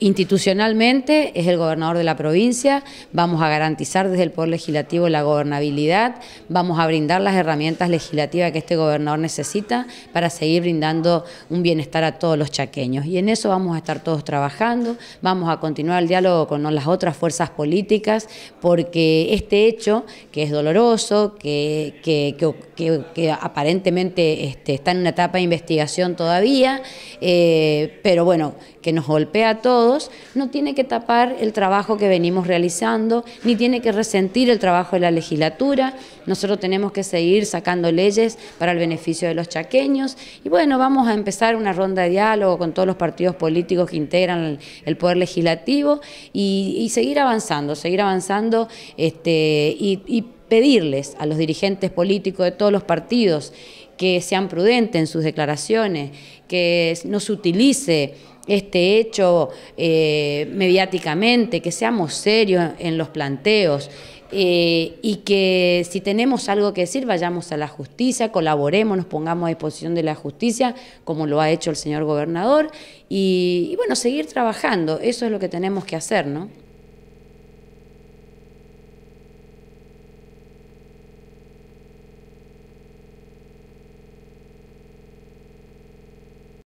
Institucionalmente es el gobernador de la provincia, vamos a garantizar desde el Poder Legislativo la gobernabilidad, vamos a brindar las herramientas legislativas que este gobernador necesita para seguir brindando un bienestar a todos los chaqueños. Y en eso vamos a estar todos trabajando, vamos a continuar el diálogo con las otras fuerzas políticas, porque este hecho, que es doloroso, que, aparentemente este, está en una etapa de investigación todavía, eh, pero bueno, que nos golpea a todos, no tiene que tapar el trabajo que venimos realizando, ni tiene que resentir el trabajo de la legislatura. Nosotros tenemos que seguir sacando leyes para el beneficio de los chaqueños. Y bueno, vamos a empezar una ronda de diálogo con todos los partidos políticos que integran el, Poder Legislativo y, seguir avanzando, seguir avanzando este, y, y pedirles a los dirigentes políticos de todos los partidos que sean prudentes en sus declaraciones, que no se utilice este hecho eh, mediáticamente, que seamos serios en los planteos. Eh, y que si tenemos algo que decir, vayamos a la justicia, colaboremos, nos pongamos a disposición de la justicia, como lo ha hecho el señor gobernador, y, y bueno, seguir trabajando, eso es lo que tenemos que hacer, ¿no?